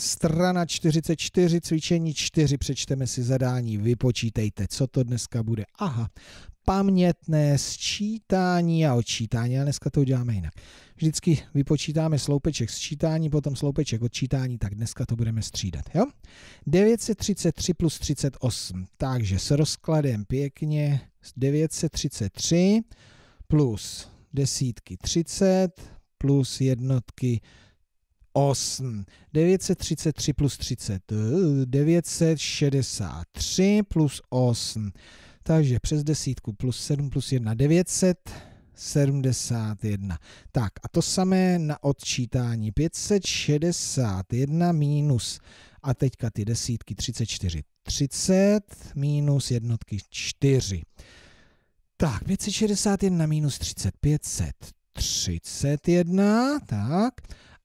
Strana 44, cvičení 4, přečteme si zadání, vypočítejte, co to dneska bude. Aha, pamětné sčítání a odčítání, a dneska to uděláme jinak. Vždycky vypočítáme sloupeček sčítání, potom sloupeček odčítání, tak dneska to budeme střídat. Jo? 933 plus 38, takže s rozkladem pěkně 933 plus desítky 30 plus jednotky 8. 933 plus 30, 963 eh, plus 8, takže přes desítku plus 7 plus 1, 971. Tak a to samé na odčítání, 561 minus, a teďka ty desítky 34, 30 minus jednotky 4. Tak, 561 minus 30, 531, tak,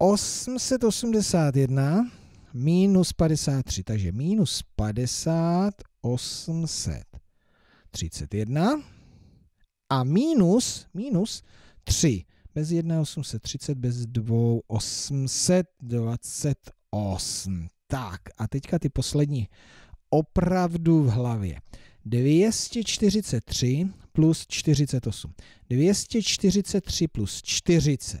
881 minus 53, takže minus 50, 831 a minus, minus 3. Bez 1 830, bez 2 828. Tak a teďka ty poslední opravdu v hlavě. 243 plus 48. 243 plus 40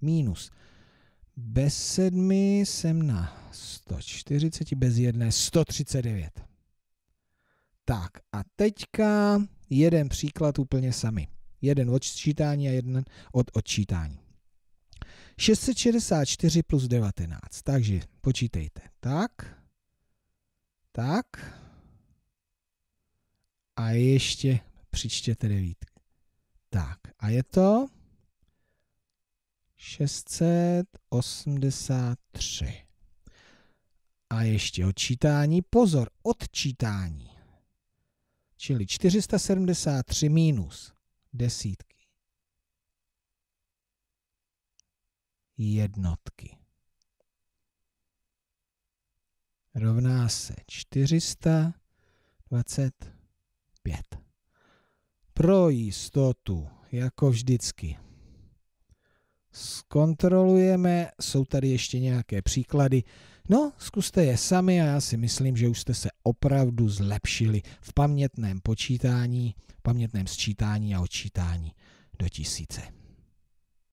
minus. Bez sedmi jsem na 140, bez jedné 139. Tak a teďka jeden příklad úplně sami. Jeden odčítání a jeden od odčítání. 664 plus 19, takže počítejte. Tak, tak a ještě přičtěte devítky. Tak a je to 683. A ještě odčítání, pozor, odčítání. Čili 473 minus desítky. Jednotky. Rovná se 425. Pro jistotu, jako vždycky, zkontrolujeme, jsou tady ještě nějaké příklady. No, zkuste je sami a já si myslím, že už jste se opravdu zlepšili v pamětném počítání, pamětném sčítání a odčítání do tisíce.